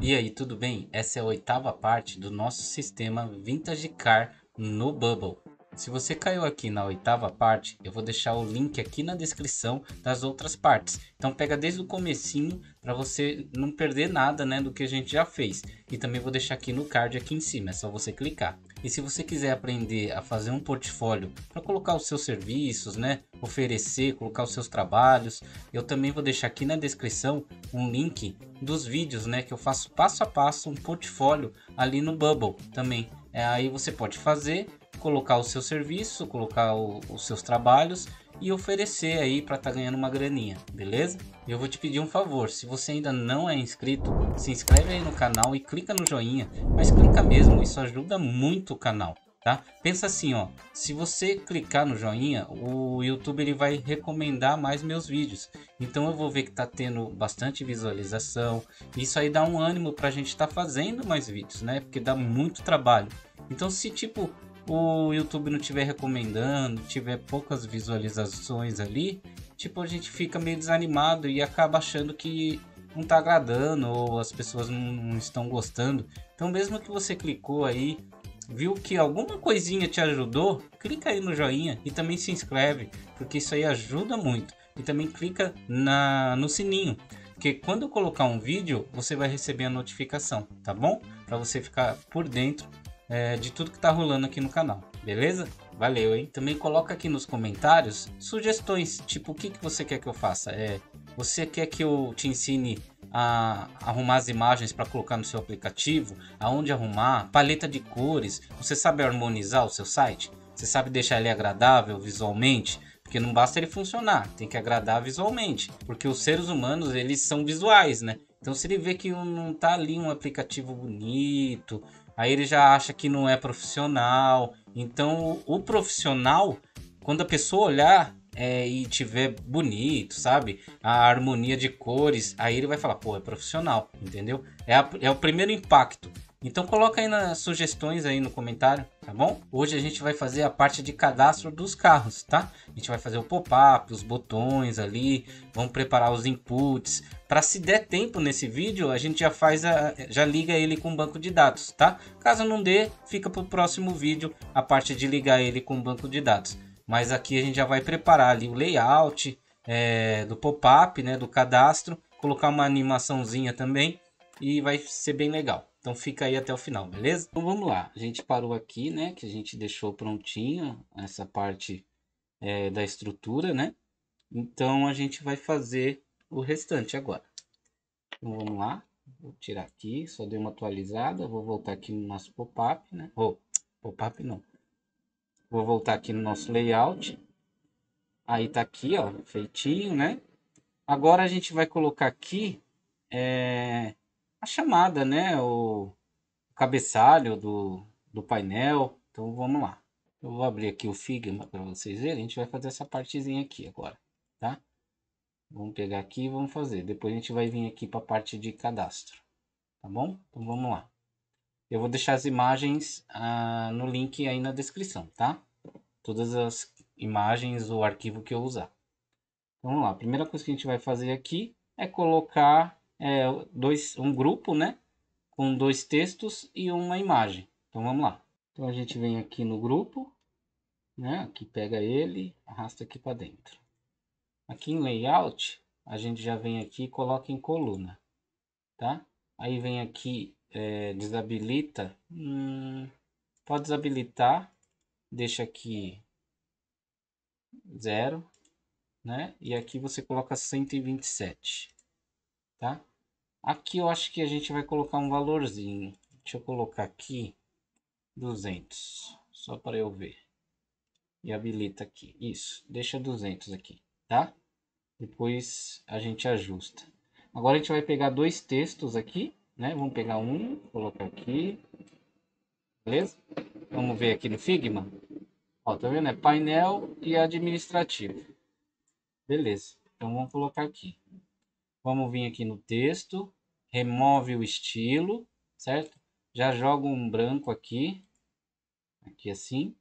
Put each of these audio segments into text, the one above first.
E aí, tudo bem? Essa é a oitava parte do nosso sistema Vintage Car no Bubble. Se você caiu aqui na oitava parte, eu vou deixar o link aqui na descrição das outras partes. Então pega desde o comecinho para você não perder nada né, do que a gente já fez. E também vou deixar aqui no card aqui em cima, é só você clicar. E se você quiser aprender a fazer um portfólio para colocar os seus serviços, né, oferecer, colocar os seus trabalhos, eu também vou deixar aqui na descrição um link dos vídeos, né, que eu faço passo a passo um portfólio ali no Bubble também. É, aí você pode fazer colocar o seu serviço, colocar o, os seus trabalhos e oferecer aí para estar tá ganhando uma graninha, beleza? eu vou te pedir um favor, se você ainda não é inscrito, se inscreve aí no canal e clica no joinha, mas clica mesmo, isso ajuda muito o canal. Tá? Pensa assim, ó, se você clicar no joinha, o YouTube ele vai recomendar mais meus vídeos. Então eu vou ver que tá tendo bastante visualização. Isso aí dá um ânimo pra gente estar tá fazendo mais vídeos, né? Porque dá muito trabalho. Então se tipo, o YouTube não estiver recomendando, tiver poucas visualizações ali, tipo a gente fica meio desanimado e acaba achando que não está agradando ou as pessoas não estão gostando. Então mesmo que você clicou aí, viu que alguma coisinha te ajudou, clica aí no joinha e também se inscreve, porque isso aí ajuda muito. E também clica na, no sininho, porque quando eu colocar um vídeo, você vai receber a notificação, tá bom? Para você ficar por dentro é, de tudo que tá rolando aqui no canal, beleza? Valeu, hein? Também coloca aqui nos comentários sugestões, tipo o que, que você quer que eu faça. É, você quer que eu te ensine a arrumar as imagens para colocar no seu aplicativo? Aonde arrumar? Paleta de cores? Você sabe harmonizar o seu site? Você sabe deixar ele agradável visualmente? Porque não basta ele funcionar, tem que agradar visualmente. Porque os seres humanos, eles são visuais, né? Então, se ele vê que não tá ali um aplicativo bonito, aí ele já acha que não é profissional. Então, o profissional, quando a pessoa olhar é, e tiver bonito, sabe? A harmonia de cores, aí ele vai falar, pô, é profissional, entendeu? É, a, é o primeiro impacto. Então coloca aí nas sugestões aí no comentário, tá bom? Hoje a gente vai fazer a parte de cadastro dos carros, tá? A gente vai fazer o pop-up, os botões ali, vamos preparar os inputs, para se der tempo nesse vídeo, a gente já faz a, já liga ele com banco de dados, tá? Caso não dê, fica para o próximo vídeo a parte de ligar ele com banco de dados. Mas aqui a gente já vai preparar ali o layout é, do pop-up, né, do cadastro, colocar uma animaçãozinha também e vai ser bem legal. Então fica aí até o final, beleza? Então vamos lá, a gente parou aqui, né, que a gente deixou prontinho essa parte é, da estrutura, né? Então a gente vai fazer o restante agora. Então vamos lá, vou tirar aqui, só dei uma atualizada, vou voltar aqui no nosso pop-up, né? Oh, pop-up não. Vou voltar aqui no nosso layout. Aí tá aqui, ó, feitinho, né? Agora a gente vai colocar aqui é, a chamada, né? O, o cabeçalho do, do painel. Então vamos lá. Eu vou abrir aqui o Figma para vocês verem. A gente vai fazer essa partezinha aqui agora, tá? Vamos pegar aqui e vamos fazer. Depois a gente vai vir aqui para a parte de cadastro. Tá bom? Então vamos lá. Eu vou deixar as imagens ah, no link aí na descrição, tá? Todas as imagens o arquivo que eu usar. Então, vamos lá. A primeira coisa que a gente vai fazer aqui é colocar é, dois, um grupo, né? Com dois textos e uma imagem. Então vamos lá. Então a gente vem aqui no grupo, né? Aqui pega ele, arrasta aqui para dentro. Aqui em layout, a gente já vem aqui e coloca em coluna, tá? Aí vem aqui, é, desabilita, hum, pode desabilitar, deixa aqui zero, né? E aqui você coloca 127, tá? Aqui eu acho que a gente vai colocar um valorzinho. Deixa eu colocar aqui 200, só para eu ver. E habilita aqui. Isso, deixa 200 aqui tá? Depois a gente ajusta. Agora a gente vai pegar dois textos aqui, né? Vamos pegar um, colocar aqui. Beleza? Vamos ver aqui no Figma. Ó, tá vendo? É painel e administrativo. Beleza. Então vamos colocar aqui. Vamos vir aqui no texto, remove o estilo, certo? Já jogo um branco aqui, aqui assim.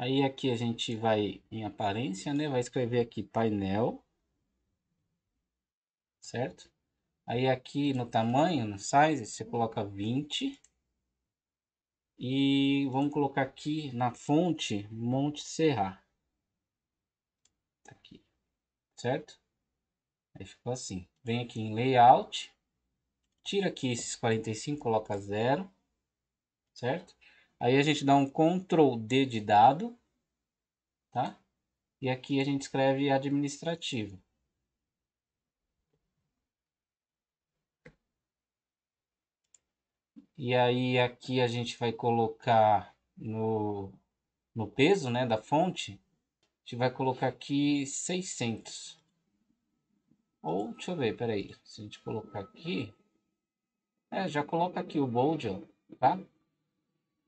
Aí aqui a gente vai em aparência, né? Vai escrever aqui painel, certo? Aí aqui no tamanho, no size, você coloca 20. E vamos colocar aqui na fonte Monte Serra. Tá aqui, certo? Aí ficou assim. Vem aqui em layout. Tira aqui esses 45, coloca 0, certo? Aí a gente dá um Ctrl D de dado, tá? E aqui a gente escreve administrativo. E aí aqui a gente vai colocar no, no peso né, da fonte, a gente vai colocar aqui 600. Ou, deixa eu ver, peraí, se a gente colocar aqui, é, já coloca aqui o bold, ó, tá?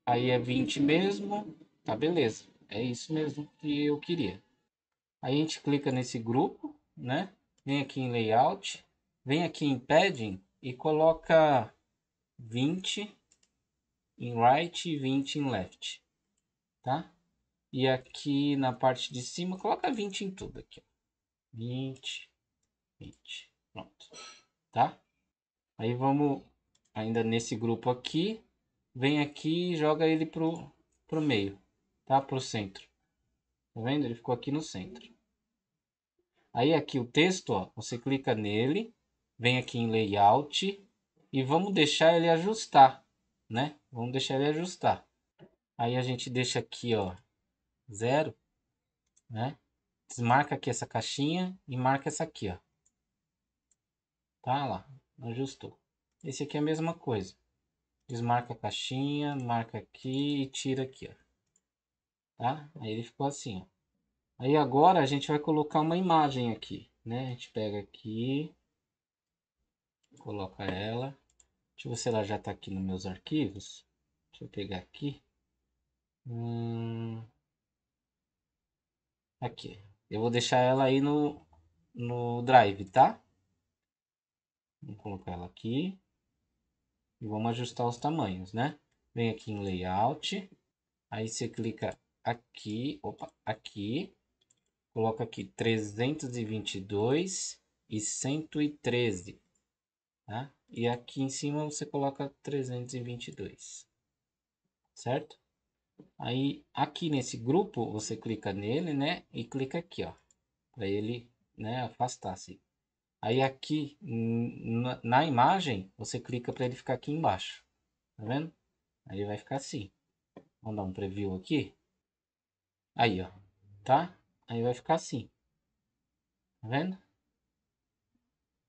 Aí é 20 mesmo. Tá, beleza. É isso mesmo que eu queria. Aí a gente clica nesse grupo, né? Vem aqui em layout, vem aqui em padding e coloca 20 em right e 20 em left, tá? E aqui na parte de cima, coloca 20 em tudo aqui. 20, 20, pronto, tá? Aí vamos ainda nesse grupo aqui, vem aqui e joga ele pro, pro meio, tá? Pro centro. Tá vendo? Ele ficou aqui no centro. Aí aqui o texto, ó, você clica nele, vem aqui em layout e vamos deixar ele ajustar, né? Vamos deixar ele ajustar. Aí a gente deixa aqui, ó, zero, né? Desmarca aqui essa caixinha e marca essa aqui, ó. Tá lá, ajustou. Esse aqui é a mesma coisa. Desmarca a caixinha, marca aqui e tira aqui, ó. Tá? Aí ele ficou assim, ó. Aí agora a gente vai colocar uma imagem aqui, né? A gente pega aqui, coloca ela. Deixa eu ver se ela já tá aqui nos meus arquivos. Deixa eu pegar aqui. Hum... Aqui. Eu vou deixar ela aí no, no Drive, tá? Vou colocar ela aqui. E vamos ajustar os tamanhos, né? Vem aqui em Layout. Aí você clica aqui, opa, aqui. Coloca aqui 322 e 113, tá? E aqui em cima você coloca 322, certo? Aí aqui nesse grupo você clica nele, né? E clica aqui, ó, para ele, né, afastar-se. Aí aqui na imagem, você clica para ele ficar aqui embaixo. Tá vendo? Aí vai ficar assim. Vamos dar um preview aqui. Aí, ó. Tá? Aí vai ficar assim. Tá vendo?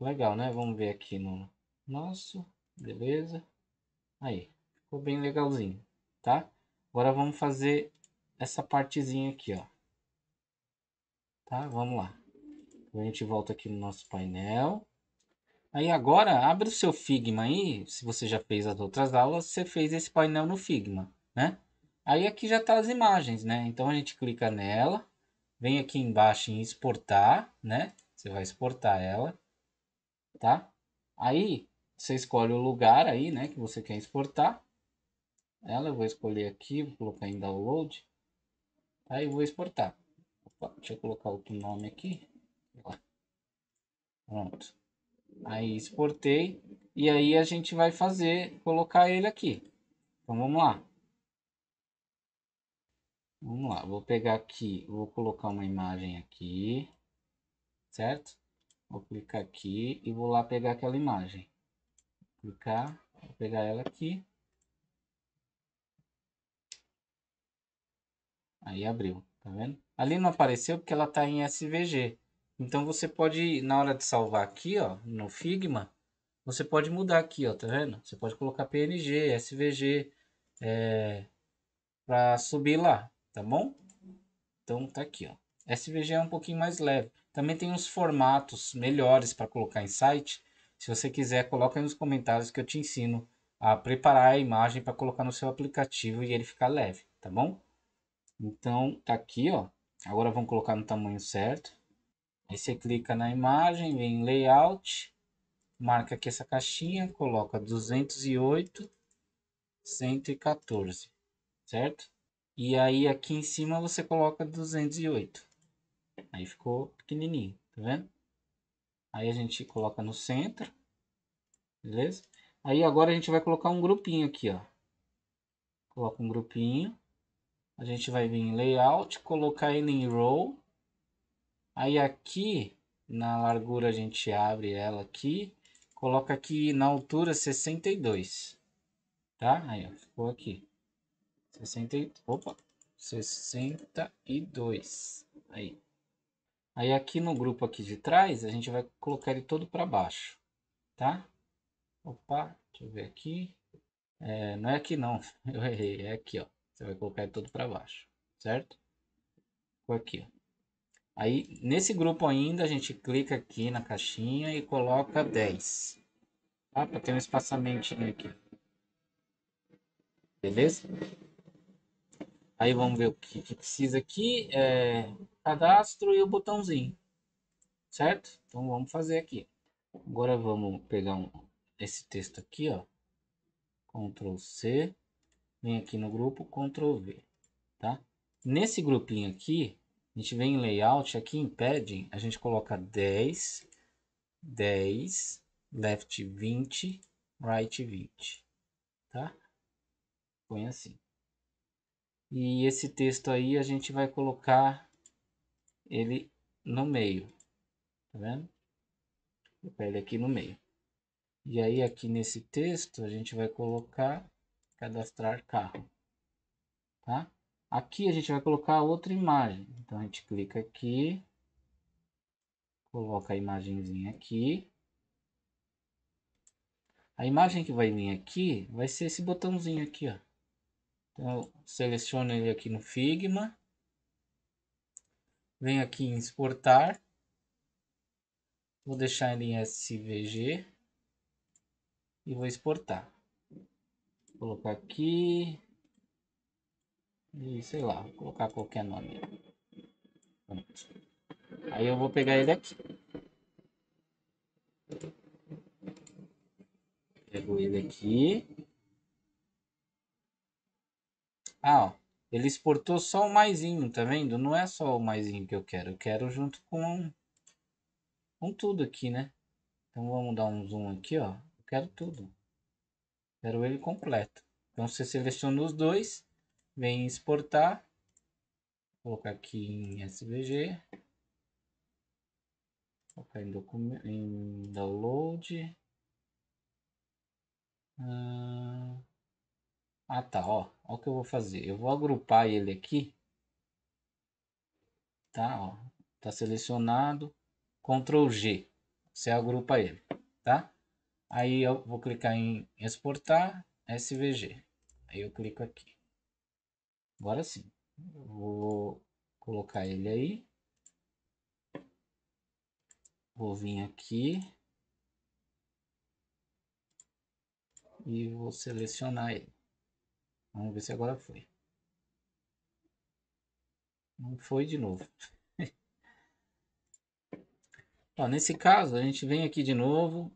Legal, né? Vamos ver aqui no nosso. Beleza. Aí. Ficou bem legalzinho. Tá? Agora vamos fazer essa partezinha aqui, ó. Tá? Vamos lá. A gente volta aqui no nosso painel. Aí agora, abre o seu Figma aí, se você já fez as outras aulas, você fez esse painel no Figma, né? Aí aqui já tá as imagens, né? Então a gente clica nela, vem aqui embaixo em exportar, né? Você vai exportar ela, tá? Aí você escolhe o lugar aí, né, que você quer exportar. Ela eu vou escolher aqui, vou colocar em download. Aí eu vou exportar. Opa, deixa eu colocar outro nome aqui. Pronto. Aí exportei. E aí a gente vai fazer, colocar ele aqui. Então vamos lá. Vamos lá, vou pegar aqui, vou colocar uma imagem aqui, certo? Vou clicar aqui e vou lá pegar aquela imagem. Vou clicar, vou pegar ela aqui. Aí abriu, tá vendo? Ali não apareceu porque ela tá em SVG. Então você pode, na hora de salvar aqui, ó, no Figma, você pode mudar aqui, ó, tá vendo? Você pode colocar PNG, SVG, é, para subir lá, tá bom? Então tá aqui, ó. SVG é um pouquinho mais leve. Também tem uns formatos melhores para colocar em site. Se você quiser, coloca aí nos comentários que eu te ensino a preparar a imagem para colocar no seu aplicativo e ele ficar leve, tá bom? Então tá aqui, ó. Agora vamos colocar no tamanho certo. Aí você clica na imagem, vem em layout, marca aqui essa caixinha, coloca 208, 114, certo? E aí aqui em cima você coloca 208. Aí ficou pequenininho, tá vendo? Aí a gente coloca no centro, beleza? Aí agora a gente vai colocar um grupinho aqui, ó. Coloca um grupinho. A gente vai vir em layout, colocar ele em row. Aí aqui na largura a gente abre ela aqui, coloca aqui na altura 62, tá? Aí ó, ficou aqui. 60, opa, 62. Aí. Aí aqui no grupo aqui de trás, a gente vai colocar ele todo para baixo, tá? Opa, deixa eu ver aqui. É, não é aqui não, eu errei, é aqui, ó. Você vai colocar ele todo para baixo, certo? Ficou aqui, ó. Aí, nesse grupo ainda, a gente clica aqui na caixinha e coloca 10. Tá? Para ter um espaçamentinho aqui. Beleza? Aí vamos ver o que, que precisa aqui. É, cadastro e o botãozinho. Certo? Então vamos fazer aqui. Agora vamos pegar um, esse texto aqui, ó. Ctrl C. Vem aqui no grupo, Ctrl V. Tá? Nesse grupinho aqui, a gente vem em layout, aqui em padding, a gente coloca 10, 10, left 20, right 20, tá? Põe assim. E esse texto aí a gente vai colocar ele no meio, tá vendo? Vou colocar ele aqui no meio. E aí aqui nesse texto a gente vai colocar cadastrar carro, tá? Aqui a gente vai colocar outra imagem. Então a gente clica aqui, coloca a imagenzinha aqui. A imagem que vai vir aqui vai ser esse botãozinho aqui, ó. Então seleciono ele aqui no Figma. Venho aqui em exportar. Vou deixar ele em SVG e vou exportar. Vou colocar aqui, e sei lá, vou colocar qualquer nome. Pronto. Aí eu vou pegar ele aqui. Pego ele aqui. Ah, ó. Ele exportou só o maisinho, tá vendo? Não é só o maisinho que eu quero. Eu quero junto com, com tudo aqui, né? Então vamos dar um zoom aqui, ó. Eu quero tudo. Quero ele completo. Então você seleciona os dois Vem exportar. Vou colocar aqui em SVG. Vou colocar em, em download. Ah, ah tá, ó. Ó o que eu vou fazer. Eu vou agrupar ele aqui. Tá, ó. Tá selecionado. Ctrl G. Você agrupa ele, tá? Aí eu vou clicar em exportar SVG. Aí eu clico aqui. Agora sim. Eu vou colocar ele aí. Vou vir aqui. E vou selecionar ele. Vamos ver se agora foi. Não foi de novo. Ó, nesse caso, a gente vem aqui de novo,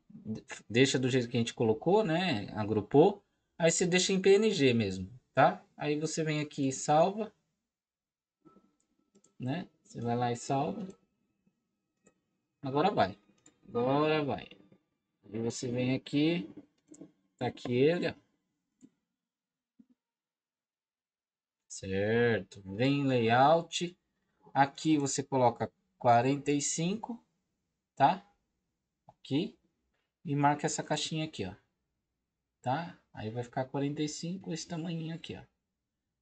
deixa do jeito que a gente colocou, né? Agrupou. Aí você deixa em PNG mesmo tá? Aí você vem aqui e salva, né? Você vai lá e salva. Agora vai. Agora vai. Aí você vem aqui, tá aqui ele, ó. Certo. Vem layout. Aqui você coloca 45, tá? Aqui. E marca essa caixinha aqui, ó. Tá? Aí vai ficar 45 esse tamanhinho aqui, ó.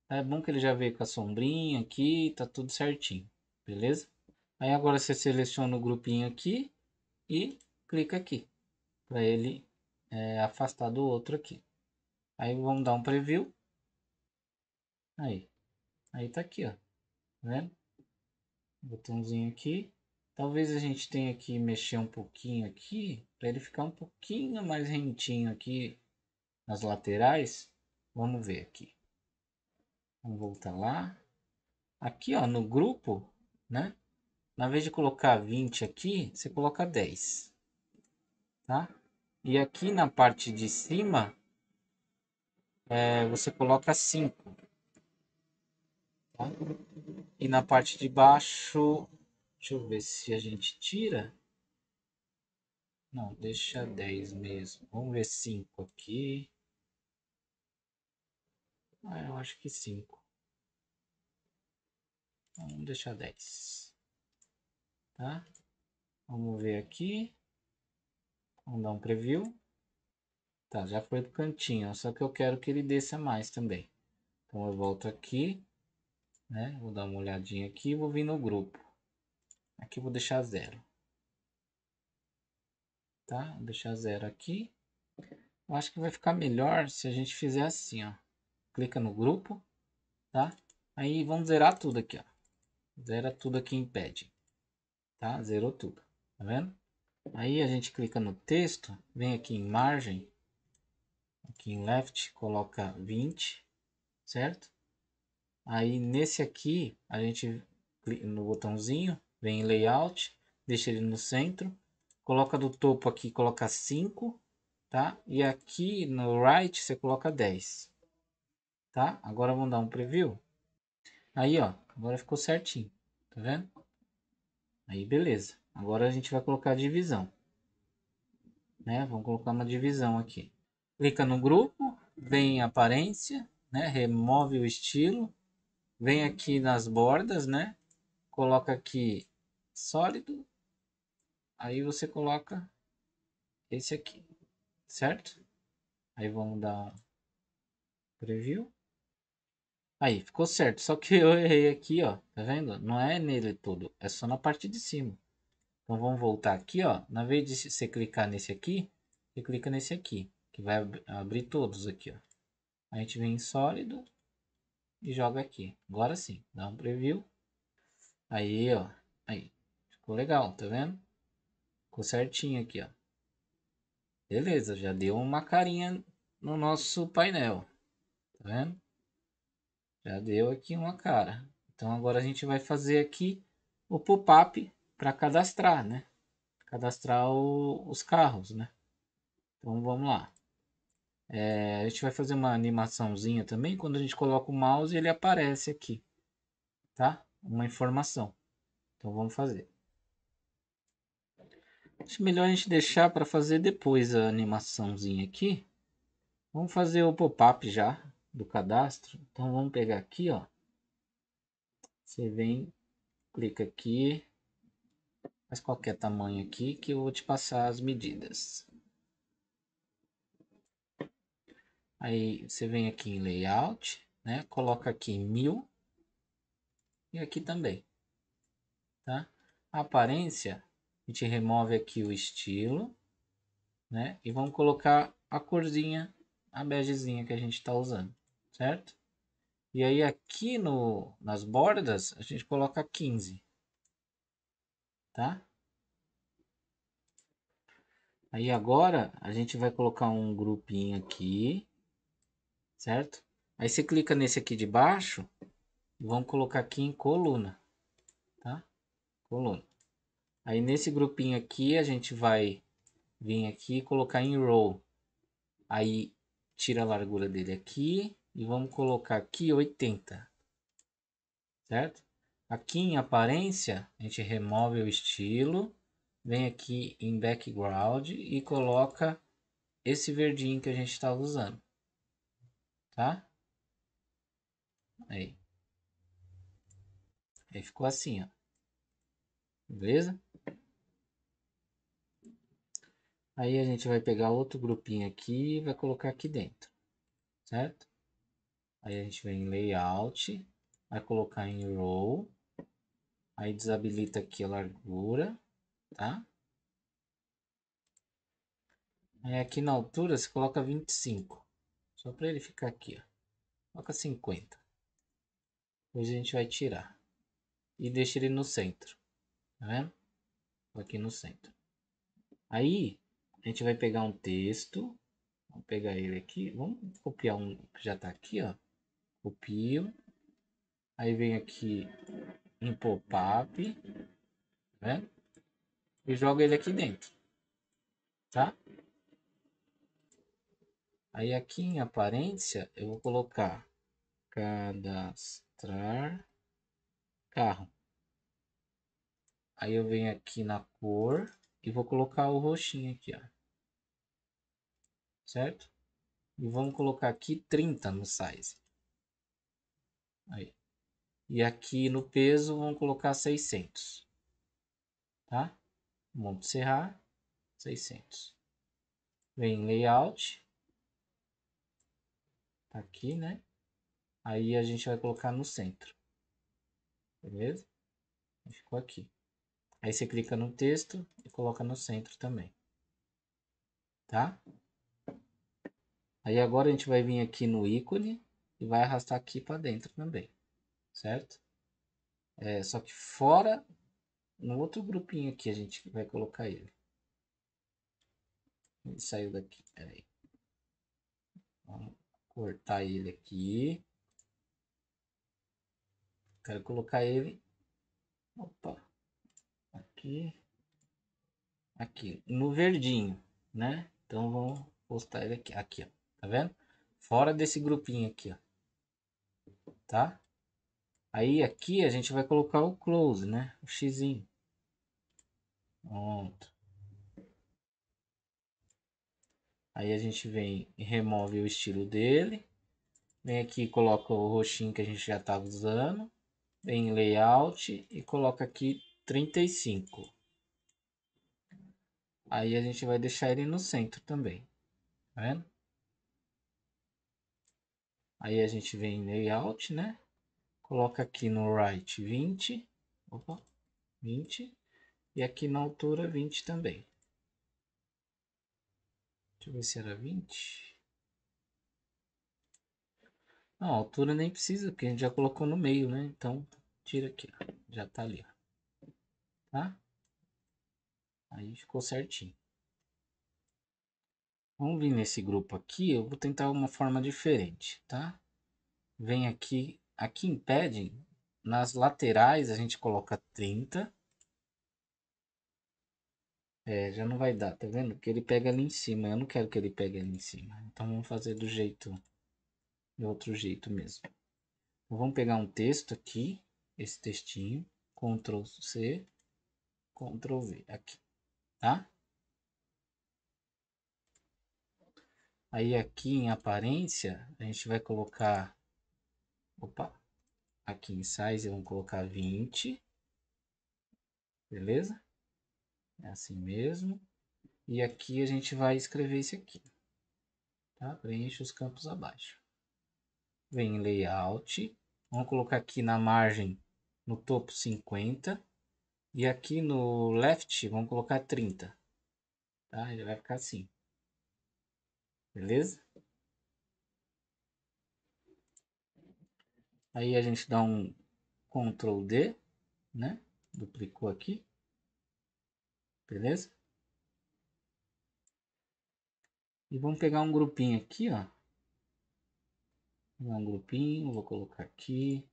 Tá, é bom que ele já veio com a sombrinha aqui, tá tudo certinho, beleza? Aí agora você seleciona o grupinho aqui e clica aqui, para ele é, afastar do outro aqui. Aí vamos dar um preview. Aí, aí tá aqui, ó, tá vendo? Botãozinho aqui. Talvez a gente tenha que mexer um pouquinho aqui, para ele ficar um pouquinho mais rentinho aqui, nas laterais, vamos ver aqui. Vamos voltar lá. Aqui, ó, no grupo, né? Na vez de colocar 20 aqui, você coloca 10, tá? E aqui na parte de cima, é, você coloca 5. Tá? E na parte de baixo, deixa eu ver se a gente tira. Não, deixa 10 mesmo. Vamos ver 5 aqui. Ah, eu acho que 5. Então, vamos deixar 10. Tá? Vamos ver aqui. Vamos dar um preview. Tá, já foi pro cantinho, só que eu quero que ele desça mais também. Então eu volto aqui, né? Vou dar uma olhadinha aqui vou vir no grupo. Aqui vou deixar zero. Tá? Vou deixar zero aqui. Eu acho que vai ficar melhor se a gente fizer assim, ó clica no grupo, tá? Aí vamos zerar tudo aqui, ó. Zera tudo aqui em pad, tá? Zerou tudo, tá vendo? Aí a gente clica no texto, vem aqui em margem, aqui em left, coloca 20, certo? Aí nesse aqui, a gente clica no botãozinho, vem em layout, deixa ele no centro, coloca do topo aqui, coloca 5, tá? E aqui no right você coloca 10, tá? Agora vamos dar um preview. Aí, ó, agora ficou certinho, tá vendo? Aí, beleza. Agora a gente vai colocar a divisão, né? Vamos colocar uma divisão aqui. Clica no grupo, vem em aparência, né? Remove o estilo, vem aqui nas bordas, né? Coloca aqui sólido, aí você coloca esse aqui, certo? Aí vamos dar preview. Aí, ficou certo. Só que eu errei aqui, ó. Tá vendo? Não é nele todo. É só na parte de cima. Então, vamos voltar aqui, ó. Na vez de você clicar nesse aqui, você clica nesse aqui. Que vai abrir todos aqui, ó. A gente vem em sólido e joga aqui. Agora sim. Dá um preview. Aí, ó. Aí. Ficou legal, tá vendo? Ficou certinho aqui, ó. Beleza, já deu uma carinha no nosso painel. Tá vendo? Já deu aqui uma cara. Então agora a gente vai fazer aqui o pop-up para cadastrar, né? Cadastrar o, os carros, né? Então vamos lá. É, a gente vai fazer uma animaçãozinha também. Quando a gente coloca o mouse, ele aparece aqui, tá? Uma informação. Então vamos fazer. Acho melhor a gente deixar para fazer depois a animaçãozinha aqui. Vamos fazer o pop-up já do cadastro. Então vamos pegar aqui, ó. Você vem, clica aqui, faz qualquer é tamanho aqui que eu vou te passar as medidas. Aí você vem aqui em layout, né? Coloca aqui mil e aqui também, tá? A aparência, a gente remove aqui o estilo, né? E vamos colocar a corzinha, a begezinha que a gente está usando certo? E aí aqui no, nas bordas a gente coloca 15, tá? Aí agora a gente vai colocar um grupinho aqui, certo? Aí você clica nesse aqui de baixo e vamos colocar aqui em coluna, tá? Coluna. Aí nesse grupinho aqui a gente vai vir aqui e colocar em row. Aí tira a largura dele aqui, e vamos colocar aqui 80. Certo? Aqui em aparência, a gente remove o estilo. Vem aqui em background e coloca esse verdinho que a gente estava tá usando. Tá? Aí. Aí ficou assim, ó. Beleza? Aí a gente vai pegar outro grupinho aqui e vai colocar aqui dentro, certo? Aí a gente vem em layout, vai colocar em row, aí desabilita aqui a largura, tá? Aí aqui na altura você coloca 25, só para ele ficar aqui, ó. Coloca 50. Depois a gente vai tirar e deixa ele no centro, tá vendo? Aqui no centro. Aí a gente vai pegar um texto, vamos pegar ele aqui, vamos copiar um que já tá aqui, ó. Copio. Aí vem aqui em pop-up, né? E joga ele aqui dentro, tá? Aí aqui em aparência eu vou colocar cadastrar carro. Aí eu venho aqui na cor e vou colocar o roxinho aqui, ó. Certo? E vamos colocar aqui 30 no size. Aí. E aqui no peso, vamos colocar 600. Tá? Monte Serrar, 600. Vem em layout. Tá aqui, né? Aí a gente vai colocar no centro. Beleza? Ficou aqui. Aí você clica no texto e coloca no centro também. Tá? Aí agora a gente vai vir aqui no ícone e vai arrastar aqui para dentro também, certo? É, só que fora, no outro grupinho aqui, a gente vai colocar ele. Ele saiu daqui, peraí. Vamos cortar ele aqui. Quero colocar ele. Opa. Aqui. Aqui. No verdinho, né? Então vamos postar ele aqui. Aqui, ó. Tá vendo? Fora desse grupinho aqui, ó tá? Aí aqui a gente vai colocar o close, né? O xizinho. Pronto. Aí a gente vem e remove o estilo dele. Vem aqui e coloca o roxinho que a gente já estava tá usando. Vem em layout e coloca aqui 35. Aí a gente vai deixar ele no centro também. Tá vendo? Aí a gente vem em layout, né? Coloca aqui no right 20, opa, 20, e aqui na altura 20 também. Deixa eu ver se era 20. Não, a altura nem precisa, porque a gente já colocou no meio, né? Então, tira aqui, ó. já tá ali, ó. tá? Aí ficou certinho. Vamos vir nesse grupo aqui, eu vou tentar uma forma diferente, tá? Vem aqui, aqui em padding, nas laterais a gente coloca 30. É, já não vai dar, tá vendo? Porque ele pega ali em cima, eu não quero que ele pegue ali em cima. Então vamos fazer do jeito, do outro jeito mesmo. Então, vamos pegar um texto aqui, esse textinho, Ctrl C, Ctrl V, aqui, tá? Aí aqui em aparência, a gente vai colocar, opa, aqui em size vamos colocar 20, beleza? É assim mesmo. E aqui a gente vai escrever esse aqui, tá? Preenche os campos abaixo. Vem em layout, vamos colocar aqui na margem, no topo 50, e aqui no left, vamos colocar 30, tá? Ele vai ficar assim. Beleza? Aí a gente dá um Ctrl D, né? Duplicou aqui. Beleza? E vamos pegar um grupinho aqui, ó. Um grupinho, vou colocar aqui.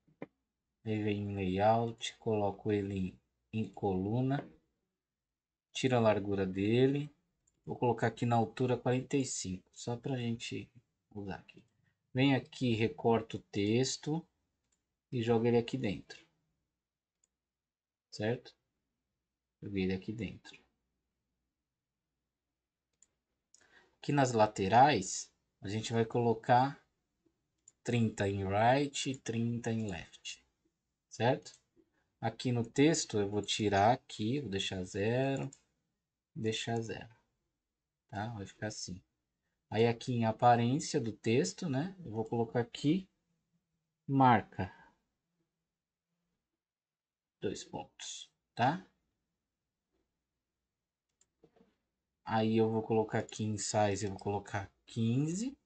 Aí vem em layout, coloco ele em, coluna. tira a largura dele. Vou colocar aqui na altura 45, só para a gente usar aqui. Vem aqui, recorta o texto e joga ele aqui dentro. Certo? Joguei ele aqui dentro. Aqui nas laterais, a gente vai colocar 30 em right e 30 em left. Certo? Aqui no texto, eu vou tirar aqui, vou deixar zero, deixar zero tá? Vai ficar assim. Aí aqui em aparência do texto, né? Eu vou colocar aqui marca. Dois pontos, tá? Aí eu vou colocar aqui em size, eu vou colocar 15.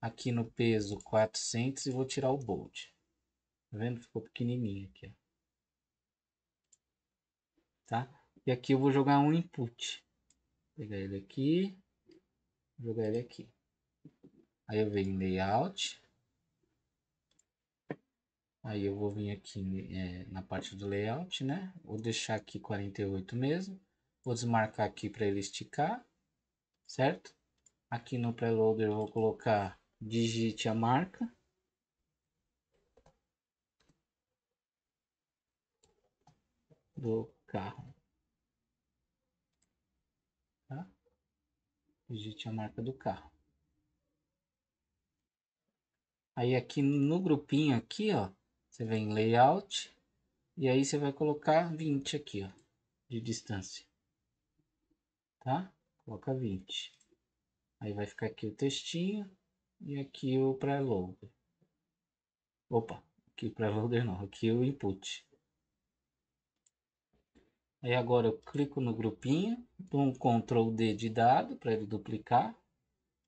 Aqui no peso 400 e vou tirar o bold. Tá vendo? Ficou pequenininho aqui, ó. Tá? E aqui eu vou jogar um input. Pegar ele aqui. Jogar ele aqui. Aí eu venho em layout. Aí eu vou vir aqui é, na parte do layout, né? Vou deixar aqui 48 mesmo. Vou desmarcar aqui para ele esticar, certo? Aqui no preloader eu vou colocar digite a marca. Do carro. digite a marca do carro. Aí aqui no grupinho aqui, ó, você vem em layout e aí você vai colocar 20 aqui, ó, de distância. Tá? Coloca 20. Aí vai ficar aqui o textinho e aqui o preloader. Opa, aqui o preloader não, aqui o input. Aí agora eu clico no grupinho, dou um Ctrl D de dado para ele duplicar.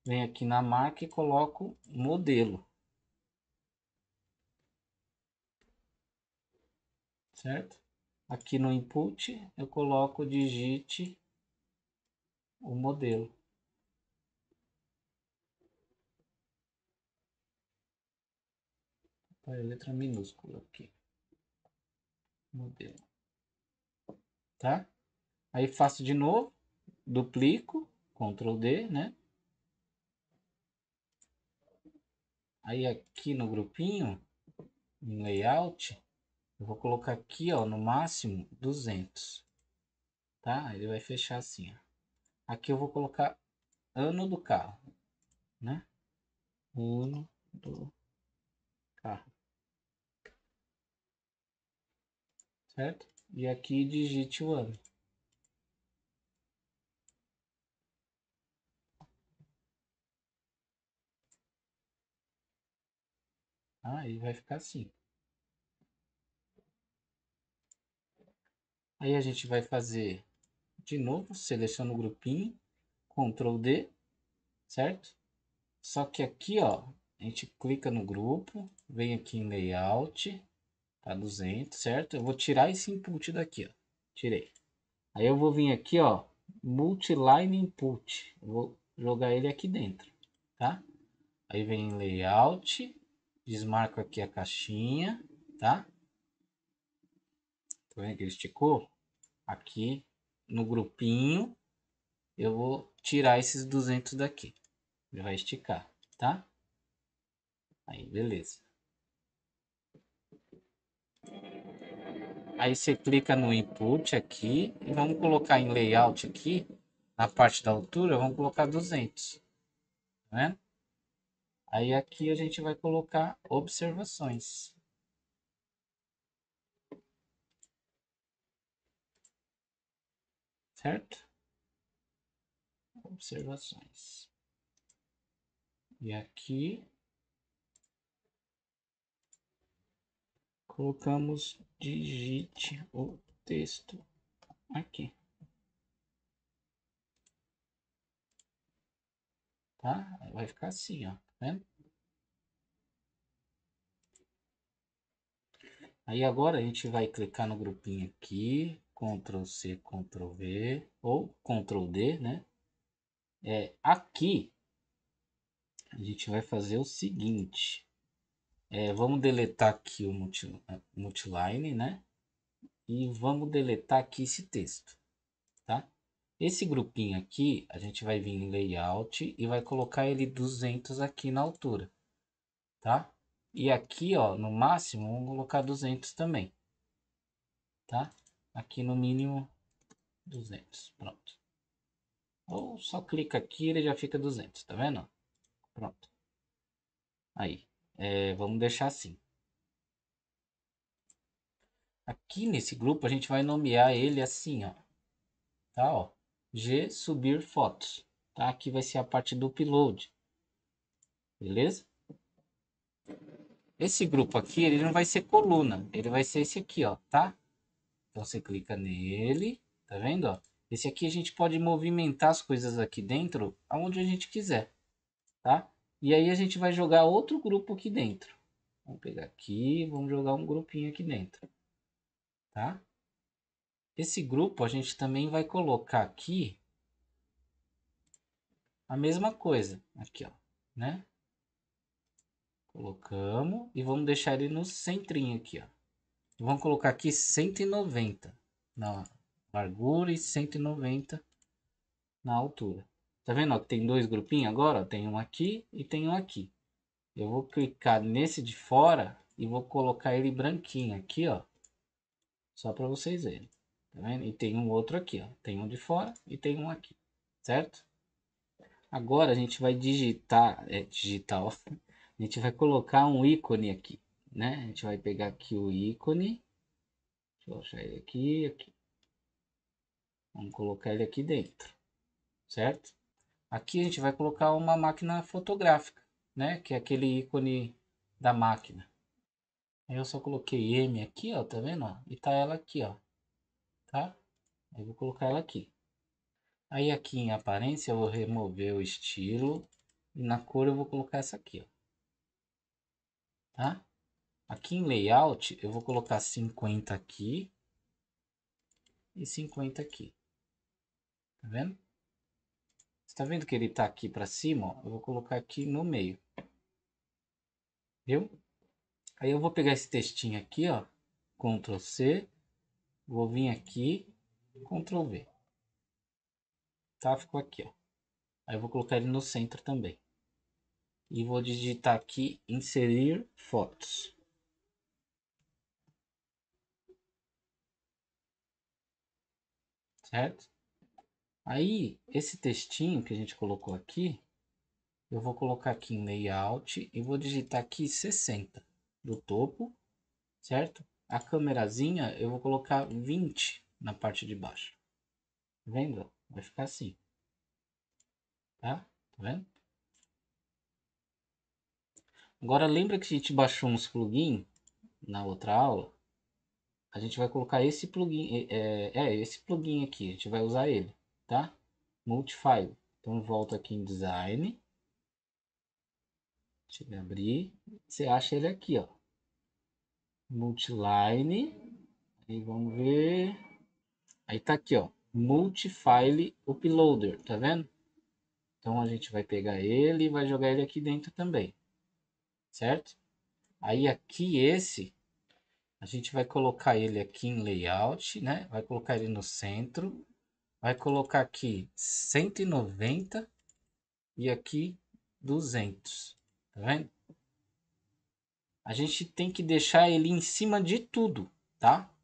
Venho aqui na marca e coloco modelo. Certo? Aqui no input eu coloco digite o modelo. Para tá, é letra minúscula aqui. Modelo tá? Aí faço de novo, duplico, Ctrl D, né? Aí aqui no grupinho, em layout, eu vou colocar aqui, ó, no máximo 200, tá? Ele vai fechar assim, ó. Aqui eu vou colocar ano do carro, né? Ano do carro. Certo? E aqui digite o ano. Ah, aí vai ficar assim. Aí a gente vai fazer de novo, seleciona o grupinho, Ctrl D, certo? Só que aqui, ó, a gente clica no grupo, vem aqui em Layout, Tá 200, certo? Eu vou tirar esse input daqui, ó. Tirei. Aí eu vou vir aqui, ó. Multiline input. Eu vou jogar ele aqui dentro, tá? Aí vem em layout. Desmarco aqui a caixinha, tá? Tá vendo que ele esticou? Aqui no grupinho, eu vou tirar esses 200 daqui. Ele vai esticar, tá? Aí, beleza. Aí você clica no input aqui e vamos colocar em layout aqui, na parte da altura, vamos colocar 200. Tá né? Aí aqui a gente vai colocar observações. Certo? Observações. E aqui colocamos digite o texto aqui. Tá? Vai ficar assim, ó. Tá vendo? Aí agora a gente vai clicar no grupinho aqui, Ctrl C, Ctrl V ou Ctrl D, né? É, aqui a gente vai fazer o seguinte. É, vamos deletar aqui o multiline, né? E vamos deletar aqui esse texto, tá? Esse grupinho aqui, a gente vai vir em layout e vai colocar ele 200 aqui na altura, tá? E aqui, ó, no máximo, vamos colocar 200 também, tá? Aqui no mínimo 200, pronto. Ou só clica aqui ele já fica 200, tá vendo? Pronto. Aí. É, vamos deixar assim. Aqui nesse grupo a gente vai nomear ele assim, ó. Tá, ó. G subir fotos. Tá? Aqui vai ser a parte do upload. Beleza? Esse grupo aqui, ele não vai ser coluna. Ele vai ser esse aqui, ó, tá? Então você clica nele, tá vendo, ó? Esse aqui a gente pode movimentar as coisas aqui dentro aonde a gente quiser, tá? E aí a gente vai jogar outro grupo aqui dentro. Vamos pegar aqui, vamos jogar um grupinho aqui dentro. Tá? Esse grupo a gente também vai colocar aqui a mesma coisa. Aqui, ó, né? Colocamos e vamos deixar ele no centrinho aqui, ó. Vamos colocar aqui 190 na largura e 190 na altura. Tá vendo? Ó, tem dois grupinhos agora. Ó, tem um aqui e tem um aqui. Eu vou clicar nesse de fora e vou colocar ele branquinho aqui, ó. Só para vocês verem. Tá vendo? E tem um outro aqui, ó. Tem um de fora e tem um aqui, certo? Agora a gente vai digitar, é digital, a gente vai colocar um ícone aqui, né? A gente vai pegar aqui o ícone, deixa eu achar ele aqui, aqui. Vamos colocar ele aqui dentro, certo? Aqui a gente vai colocar uma máquina fotográfica, né? Que é aquele ícone da máquina. Eu só coloquei M aqui, ó, tá vendo? Ó? E tá ela aqui, ó, tá? Eu vou colocar ela aqui. Aí aqui em aparência eu vou remover o estilo e na cor eu vou colocar essa aqui, ó. Tá? Aqui em layout eu vou colocar 50 aqui e 50 aqui. Tá vendo? está vendo que ele está aqui para cima? Eu vou colocar aqui no meio. Viu? Aí eu vou pegar esse textinho aqui, ó. Ctrl C. Vou vir aqui. Ctrl V. Tá? Ficou aqui, ó. Aí eu vou colocar ele no centro também. E vou digitar aqui, inserir fotos. Certo? Aí, esse textinho que a gente colocou aqui, eu vou colocar aqui em layout e vou digitar aqui 60 do topo, certo? A câmerazinha eu vou colocar 20 na parte de baixo. Tá vendo? Vai ficar assim. Tá? Tá vendo? Agora lembra que a gente baixou uns plugins na outra aula? A gente vai colocar esse plugin, é, é, é esse plugin aqui, a gente vai usar ele tá? Multifile. Então, volto aqui em Design. Deixa eu abrir. Você acha ele aqui, ó. Multiline. Aí vamos ver. Aí tá aqui, ó. Multifile Uploader, tá vendo? Então a gente vai pegar ele e vai jogar ele aqui dentro também. Certo? Aí aqui esse, a gente vai colocar ele aqui em layout, né? Vai colocar ele no centro vai colocar aqui 190 e aqui 200, tá vendo? A gente tem que deixar ele em cima de tudo, tá?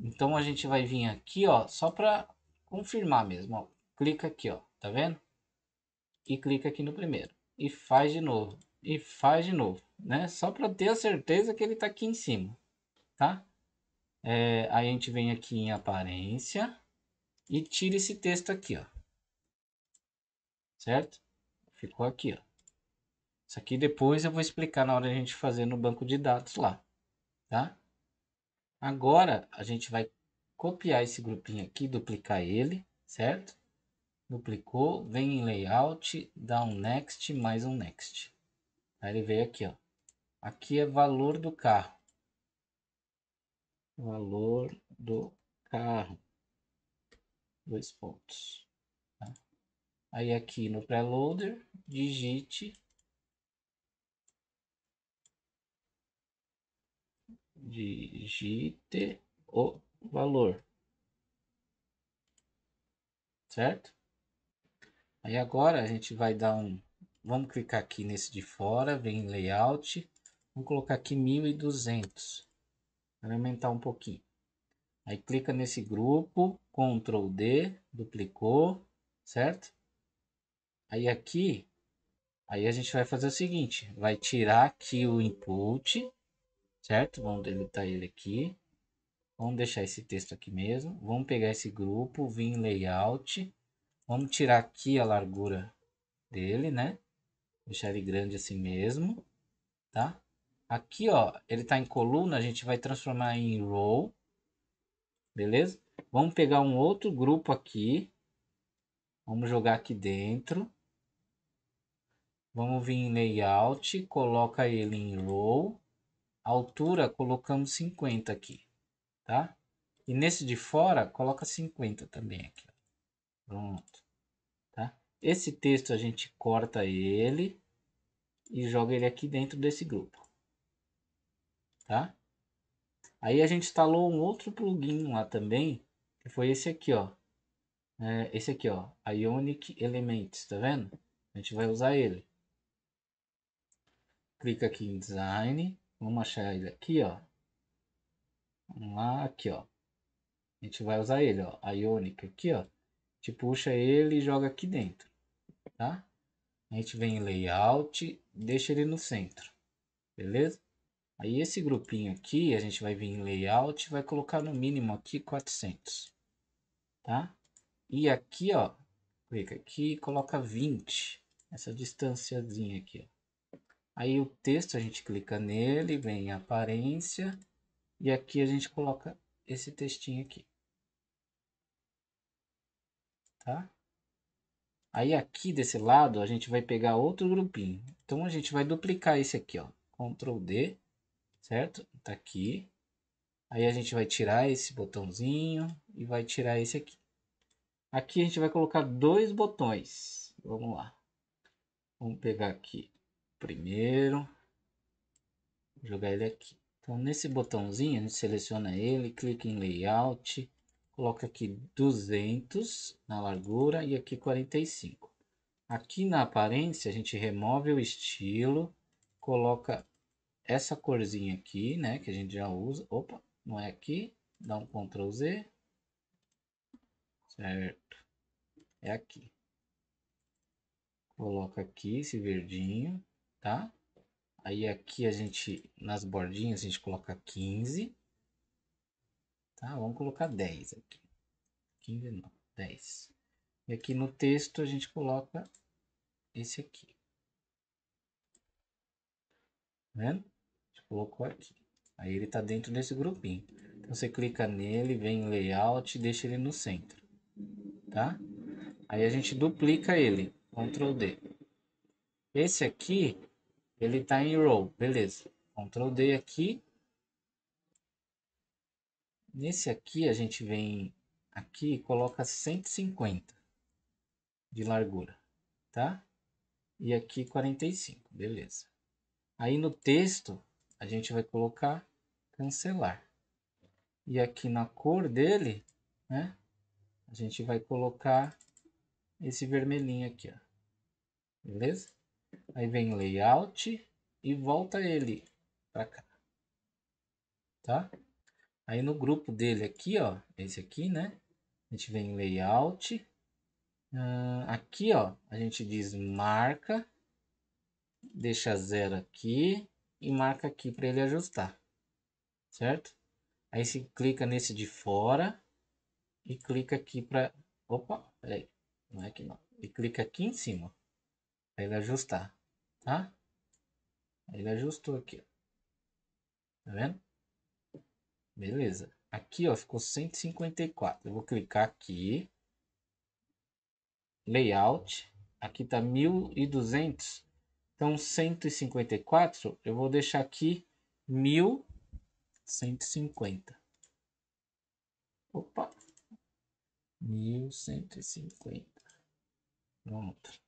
Então a gente vai vir aqui, ó, só para confirmar mesmo, ó. Clica aqui, ó, tá vendo? E clica aqui no primeiro e faz de novo e faz de novo, né? Só para ter a certeza que ele tá aqui em cima, tá? É, aí a gente vem aqui em aparência, e tira esse texto aqui, ó. Certo? Ficou aqui, ó. Isso aqui depois eu vou explicar na hora a gente fazer no banco de dados lá, tá? Agora a gente vai copiar esse grupinho aqui, duplicar ele, certo? Duplicou, vem em layout, dá um next, mais um next. Aí ele veio aqui, ó. Aqui é valor do carro. Valor do carro dois pontos. Tá? Aí aqui no preloader, digite digite o valor. Certo? Aí agora a gente vai dar um... Vamos clicar aqui nesse de fora, vem em layout. Vamos colocar aqui 1200. Vai aumentar um pouquinho. Aí clica nesse grupo, Ctrl D, duplicou, certo? Aí aqui, aí a gente vai fazer o seguinte, vai tirar aqui o input, certo? Vamos deletar ele aqui. Vamos deixar esse texto aqui mesmo. Vamos pegar esse grupo, vir em layout. Vamos tirar aqui a largura dele, né? Deixar ele grande assim mesmo, tá? Aqui, ó, ele tá em coluna, a gente vai transformar em row, Beleza? Vamos pegar um outro grupo aqui. Vamos jogar aqui dentro. Vamos vir em layout, coloca ele em low. Altura, colocamos 50 aqui, tá? E nesse de fora, coloca 50 também aqui. Pronto, tá? Esse texto a gente corta ele e joga ele aqui dentro desse grupo, tá? Aí a gente instalou um outro plugin lá também, que foi esse aqui, ó. É, esse aqui, ó, Ionic Elements, tá vendo? A gente vai usar ele. Clica aqui em Design, vamos achar ele aqui, ó. Vamos lá, aqui, ó. A gente vai usar ele, ó, Ionic aqui, ó. A gente puxa ele e joga aqui dentro, tá? A gente vem em Layout, deixa ele no centro, beleza? Aí esse grupinho aqui, a gente vai vir em layout vai colocar no mínimo aqui 400, tá? E aqui, ó, clica aqui e coloca 20, essa distânciazinha aqui, ó. Aí o texto a gente clica nele, vem em aparência e aqui a gente coloca esse textinho aqui. Tá? Aí aqui desse lado a gente vai pegar outro grupinho. Então a gente vai duplicar esse aqui, ó. Ctrl D certo? Tá aqui. Aí a gente vai tirar esse botãozinho e vai tirar esse aqui. Aqui a gente vai colocar dois botões. Vamos lá. Vamos pegar aqui primeiro. Jogar ele aqui. Então, nesse botãozinho, a gente seleciona ele, clica em Layout, coloca aqui 200 na largura e aqui 45. Aqui na aparência, a gente remove o estilo, coloca essa corzinha aqui, né, que a gente já usa, opa, não é aqui, dá um Ctrl Z, certo, é aqui. Coloca aqui esse verdinho, tá? Aí aqui a gente, nas bordinhas, a gente coloca 15, tá? Vamos colocar 10 aqui, 15 não, 10. E aqui no texto a gente coloca esse aqui. Tá vendo? colocou aqui. Aí ele está dentro desse grupinho. Então você clica nele, vem em layout e deixa ele no centro, tá? Aí a gente duplica ele, Ctrl D. Esse aqui, ele está em row, beleza. Ctrl D aqui. Nesse aqui a gente vem aqui e coloca 150 de largura, tá? E aqui 45, beleza. Aí no texto a gente vai colocar cancelar. E aqui na cor dele, né, a gente vai colocar esse vermelhinho aqui, ó. Beleza? Aí vem layout e volta ele para cá. Tá? Aí no grupo dele aqui, ó, esse aqui, né? A gente vem layout. Uh, aqui, ó, a gente diz marca. Deixa zero aqui e marca aqui para ele ajustar, certo? Aí se clica nesse de fora e clica aqui para... Opa, peraí, não é aqui não. E clica aqui em cima para ele ajustar, tá? Ele ajustou aqui, ó. tá vendo? Beleza. Aqui, ó, ficou 154. Eu vou clicar aqui. Layout. Aqui tá 1200. Então, 154, eu vou deixar aqui 1150. Opa! 1150. Pronto.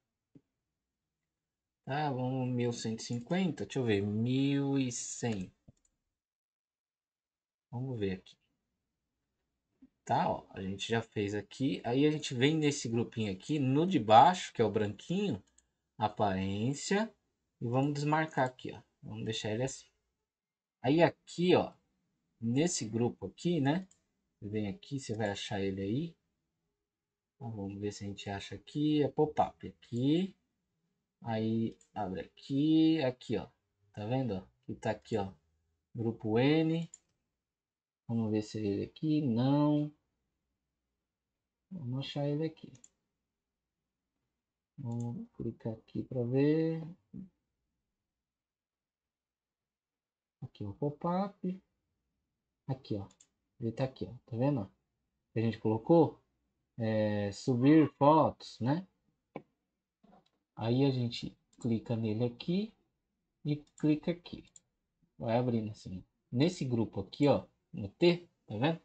Tá, vamos 1150. Deixa eu ver. 1100. Vamos ver aqui. Tá, ó. A gente já fez aqui. Aí a gente vem nesse grupinho aqui, no de baixo, que é o branquinho. Aparência e vamos desmarcar aqui, ó. Vamos deixar ele assim. Aí aqui, ó, nesse grupo aqui, né? Você vem aqui, você vai achar ele aí. Então, vamos ver se a gente acha aqui. É pop-up aqui. Aí abre aqui, aqui, ó. Tá vendo? Que tá aqui, ó. Grupo N. Vamos ver se é ele aqui. Não. Vamos achar ele aqui. Vamos clicar aqui para ver. Aqui o pop-up. Aqui, ó. Ele tá aqui, ó. Tá vendo? Ó? A gente colocou é, subir fotos, né? Aí a gente clica nele aqui e clica aqui. Vai abrindo assim. Nesse grupo aqui, ó, no T, tá vendo?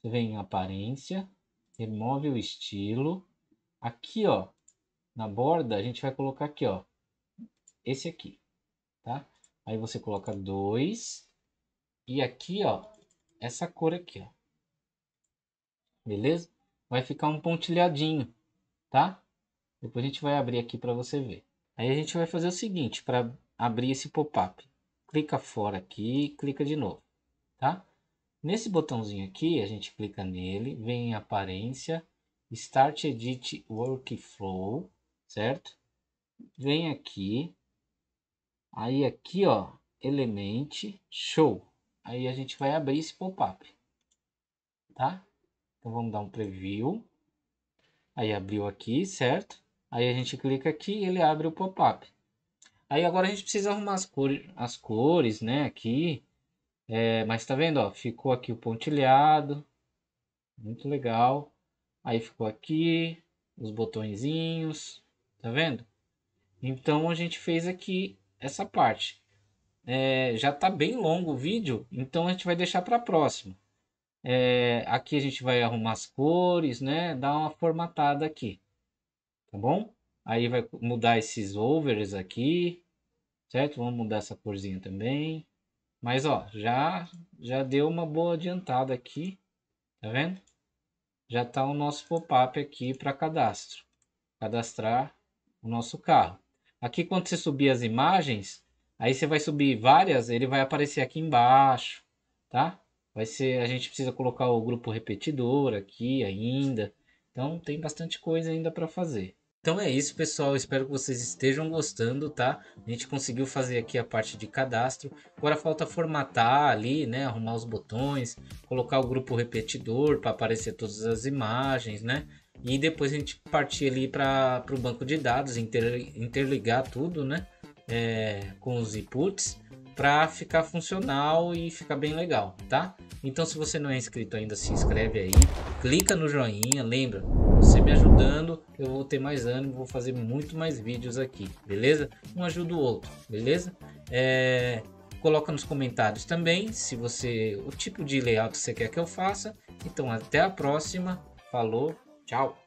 Você vem em aparência, remove o estilo. Aqui, ó, na borda, a gente vai colocar aqui, ó, esse aqui, tá? Aí você coloca 2. E aqui, ó, essa cor aqui, ó. Beleza? Vai ficar um pontilhadinho, tá? Depois a gente vai abrir aqui para você ver. Aí a gente vai fazer o seguinte, para abrir esse pop-up. Clica fora aqui, clica de novo, tá? Nesse botãozinho aqui, a gente clica nele, vem em aparência, Start Edit Workflow, certo? Vem aqui, Aí aqui, ó, Element, Show. Aí a gente vai abrir esse pop-up, tá? Então vamos dar um preview. Aí abriu aqui, certo? Aí a gente clica aqui e ele abre o pop-up. Aí agora a gente precisa arrumar as cores, as cores né, aqui. É, mas tá vendo, ó, ficou aqui o pontilhado. Muito legal. Aí ficou aqui os botõezinhos, tá vendo? Então a gente fez aqui essa parte. É, já está bem longo o vídeo, então a gente vai deixar para a próxima. É, aqui a gente vai arrumar as cores, né? Dar uma formatada aqui, tá bom? Aí vai mudar esses overs aqui, certo? Vamos mudar essa corzinha também. Mas ó, já já deu uma boa adiantada aqui, tá vendo? Já tá o nosso pop-up aqui para cadastro, cadastrar o nosso carro. Aqui quando você subir as imagens, aí você vai subir várias, ele vai aparecer aqui embaixo, tá? Vai ser, a gente precisa colocar o grupo repetidor aqui ainda. Então tem bastante coisa ainda para fazer. Então é isso, pessoal. Espero que vocês estejam gostando, tá? A gente conseguiu fazer aqui a parte de cadastro. Agora falta formatar ali, né? Arrumar os botões, colocar o grupo repetidor para aparecer todas as imagens, né? E depois a gente partir ali para o banco de dados, inter, interligar tudo, né? É, com os inputs para ficar funcional e ficar bem legal, tá? Então se você não é inscrito ainda, se inscreve aí, clica no joinha, lembra, você me ajudando, eu vou ter mais ânimo, vou fazer muito mais vídeos aqui, beleza? Um ajuda o outro, beleza? É, coloca nos comentários também se você o tipo de layout que você quer que eu faça. Então até a próxima, falou! Ciao!